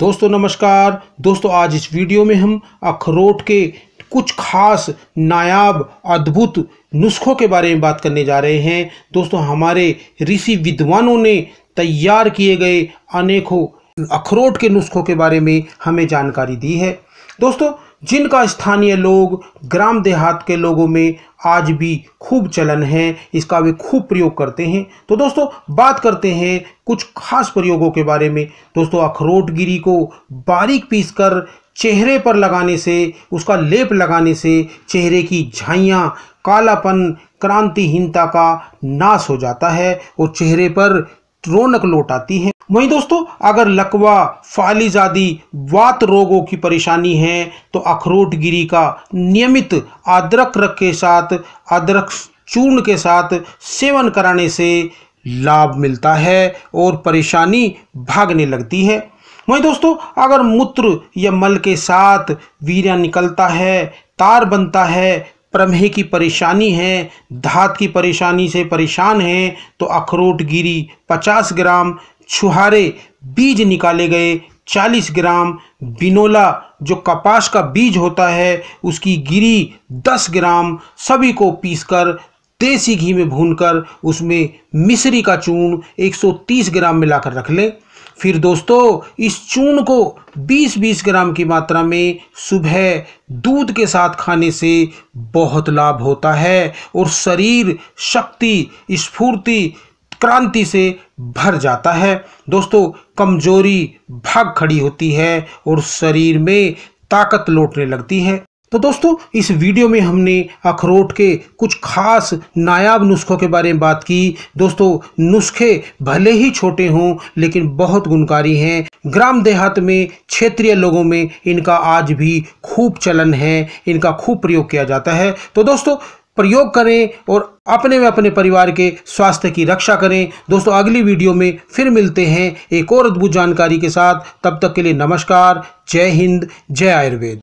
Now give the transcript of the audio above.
दोस्तों नमस्कार दोस्तों आज इस वीडियो में हम अखरोट के कुछ खास नायाब अद्भुत नुस्खों के बारे में बात करने जा रहे हैं दोस्तों हमारे ऋषि विद्वानों ने तैयार किए गए अनेकों अखरोट के नुस्खों के बारे में हमें जानकारी दी है दोस्तों जिनका स्थानीय लोग ग्राम देहात के लोगों में आज भी खूब चलन है इसका वे खूब प्रयोग करते हैं तो दोस्तों बात करते हैं कुछ खास प्रयोगों के बारे में दोस्तों अखरोट गिरी को बारीक पीस कर चेहरे पर लगाने से उसका लेप लगाने से चेहरे की झाइयाँ कालापन क्रांतिहीनता का नाश हो जाता है और चेहरे पर रौनक लौट आती है वहीं दोस्तों अगर लकवा फाली जादी वात रोगों की परेशानी है तो अखरोट गिरी का नियमित अदरक रख के साथ अदरक चूर्ण के साथ सेवन कराने से लाभ मिलता है और परेशानी भागने लगती है वहीं दोस्तों अगर मूत्र या मल के साथ वीर्य निकलता है तार बनता है प्रमेह की परेशानी है धात की परेशानी से परेशान हैं तो अखरोट गिरी पचास ग्राम छुहारे बीज निकाले गए चालीस ग्राम बिनोला जो कपास का बीज होता है उसकी गिरी दस ग्राम सभी को पीसकर देसी घी में भूनकर उसमें मिश्री का चूर्ण 130 ग्राम मिलाकर रख लें फिर दोस्तों इस चून को 20-20 ग्राम की मात्रा में सुबह दूध के साथ खाने से बहुत लाभ होता है और शरीर शक्ति स्फूर्ति क्रांति से भर जाता है दोस्तों कमजोरी भाग खड़ी होती है और शरीर में ताकत लौटने लगती है तो दोस्तों इस वीडियो में हमने अखरोट के कुछ खास नायाब नुस्खों के बारे में बात की दोस्तों नुस्खे भले ही छोटे हों लेकिन बहुत गुणकारी हैं ग्राम देहात में क्षेत्रीय लोगों में इनका आज भी खूब चलन है इनका खूब प्रयोग किया जाता है तो दोस्तों प्रयोग करें और अपने में अपने परिवार के स्वास्थ्य की रक्षा करें दोस्तों अगली वीडियो में फिर मिलते हैं एक और अद्भुत जानकारी के साथ तब तक के लिए नमस्कार जय हिंद जय आयुर्वेद